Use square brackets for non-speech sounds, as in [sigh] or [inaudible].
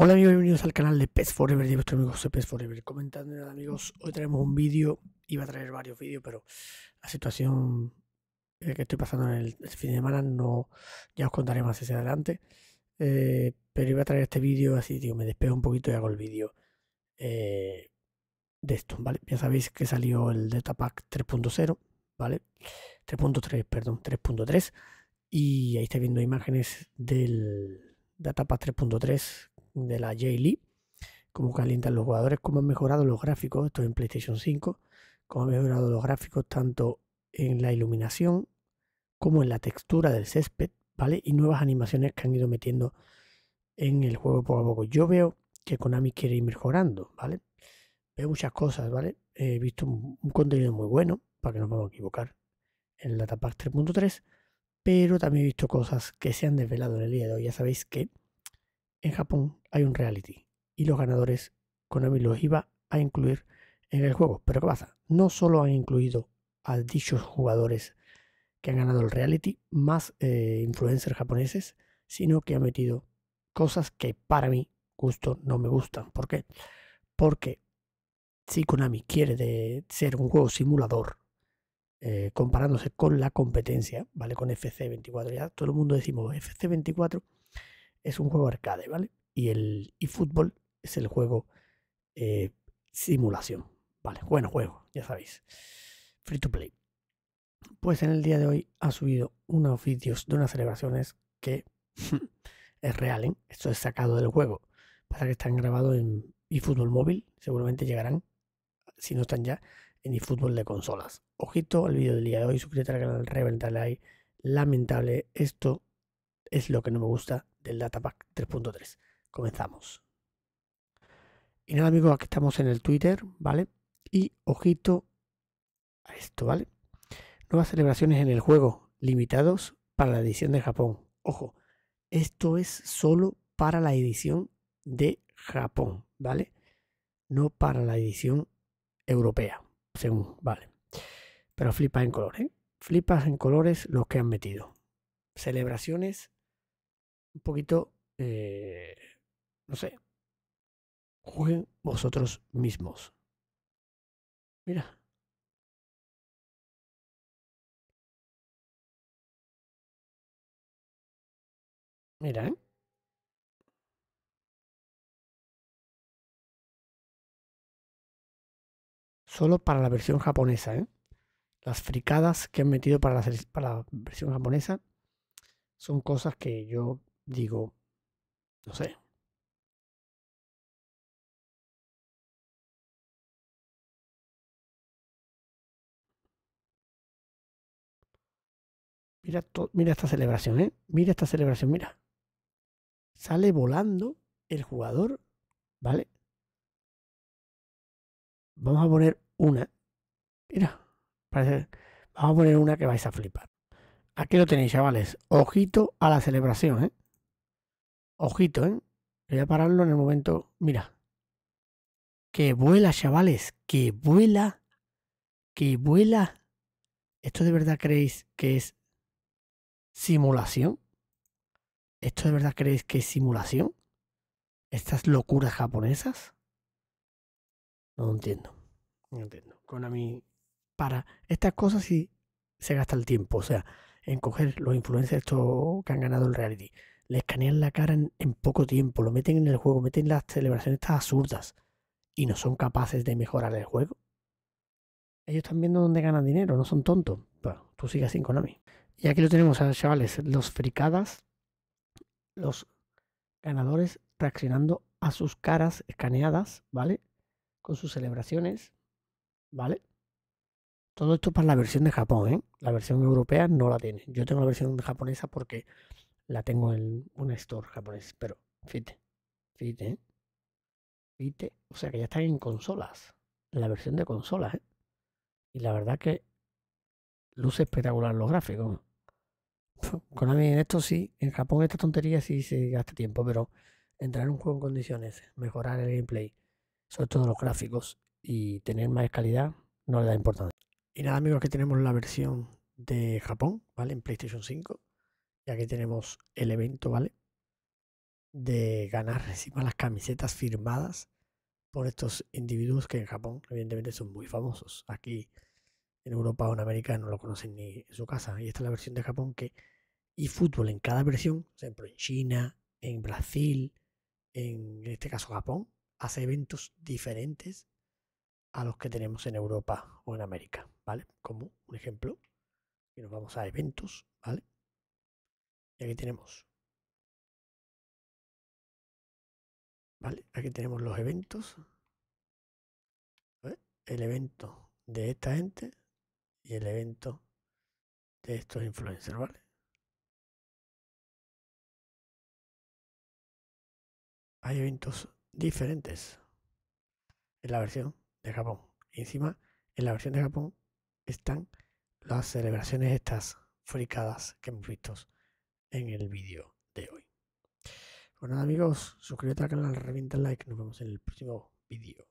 Hola amigos, bienvenidos al canal de Pets Forever a vuestro amigo de Pets Forever. Comentando amigos, hoy traemos un vídeo, iba a traer varios vídeos, pero la situación eh, que estoy pasando en el, fin de semana no, ya os contaré más hacia adelante. Eh, pero iba a traer este vídeo, así digo, me despego un poquito y hago el vídeo eh, de esto, ¿vale? Ya sabéis que salió el Datapack Pack 3.0, ¿vale? 3.3, perdón, 3.3. Y ahí estáis viendo imágenes del Datapack 3.3 de la j Lee cómo calientan los jugadores, cómo han mejorado los gráficos, esto en PlayStation 5, cómo han mejorado los gráficos tanto en la iluminación como en la textura del césped, ¿vale? Y nuevas animaciones que han ido metiendo en el juego poco a poco. Yo veo que Konami quiere ir mejorando, ¿vale? Veo muchas cosas, ¿vale? He visto un, contenido muy bueno, para que no vamos a equivocar, en la Tapac 3.3, pero también he visto cosas que se han desvelado en el día de hoy. Ya sabéis que en Japón hay un reality y los ganadores Konami los iba a incluir en el juego. Pero ¿qué pasa? No solo han incluido a dichos jugadores que han ganado el reality, más eh, influencers japoneses, sino que han metido cosas que para mí justo no me gustan. ¿Por qué? Porque si Konami quiere de ser un juego simulador, eh, comparándose con la competencia, ¿vale? Con FC24, ya todo el mundo decimos FC24 es un juego arcade, ¿vale? Y el eFootball es el juego eh, simulación, ¿vale? bueno juego, ya sabéis. Free to play. Pues en el día de hoy ha subido unos vídeos de unas celebraciones que [laughs] es real, ¿eh? Esto es sacado del juego. para que están grabados en eFootball móvil, seguramente llegarán, si no están ya, en eFootball de consolas. Ojito al vídeo del día de hoy, suscríbete al canal, reventarle ahí. Lamentable esto es lo que no me gusta del Datapack 3.3. Comenzamos. Y nada amigos, aquí estamos en el Twitter, ¿vale? Y ojito a esto, ¿vale? Nuevas celebraciones en el juego, limitados para la edición de Japón. Ojo, esto es solo para la edición de Japón, ¿vale? No para la edición europea, según, ¿vale? Pero flipas en colores, ¿eh? Flipas en colores los que han metido. Celebraciones un poquito, eh, no sé, jueguen vosotros mismos. Mira. Mira, ¿eh? Solo para la versión japonesa, ¿eh? Las fricadas que han metido para la versión japonesa son cosas que yo digo, no sé. Mira, mira esta celebración, ¿eh? Mira esta celebración, mira. Sale volando el jugador, ¿vale? Vamos a poner una. Mira, parece, vamos a poner una que vais a flipar. Aquí lo tenéis, chavales. Ojito a la celebración, ¿eh? Ojito, ¿eh? Voy a pararlo en el momento. Mira. Que vuela, chavales. Que vuela. Que vuela. ¿Esto de verdad creéis que es simulación? ¿Esto de verdad creéis que es simulación? ¿Estas locuras japonesas? No entiendo. No entiendo. mí. para estas cosas sí se gasta el tiempo. O sea, en coger los influencers estos que han ganado el reality le escanean la cara en, poco tiempo, lo meten en el juego, meten las celebraciones estas absurdas y no son capaces de mejorar el juego. Ellos están viendo dónde ganan dinero, no son tontos. tú sigas sin Konami. Y aquí lo tenemos, ah, chavales, los fricadas, los ganadores reaccionando a sus caras escaneadas, ¿vale? Con sus celebraciones, ¿vale? Todo esto para la versión de Japón, ¿eh? La versión europea no la tiene. Yo tengo la versión japonesa porque la tengo en un store japonés, pero fíjate, fíjate, fíjate, o sea que ya están en consolas, la versión de consolas, ¿eh? y la verdad que luce espectacular los gráficos. [laughs] Konami en esto sí, en Japón esta tontería sí se gasta tiempo, pero entrar en un juego en condiciones, mejorar el gameplay, sobre todo los gráficos y tener más calidad, no le da importancia. Y nada amigos, que tenemos la versión de Japón, ¿vale? En PlayStation 5 y aquí tenemos el evento, ¿vale? De ganar [laughs] encima las camisetas firmadas por estos individuos que en Japón evidentemente son muy famosos. Aquí en Europa o en América no lo conocen ni en su casa. Y esta es la versión de Japón que y fútbol en cada versión, por ejemplo en China, en Brasil, en, en este caso Japón, hace eventos diferentes a los que tenemos en Europa o en América, ¿vale? Como un ejemplo, y nos vamos a eventos, ¿vale? Y aquí tenemos. aquí tenemos los eventos. ¿Eh? El evento de esta gente y el evento de estos influencers, ¿vale? Hay eventos diferentes en la versión de Japón. Encima, en la versión de Japón están las celebraciones estas fricadas que hemos visto en el vídeo de hoy. Bueno pues nada amigos, suscríbete al canal, revienta el like, nos vemos en el próximo vídeo.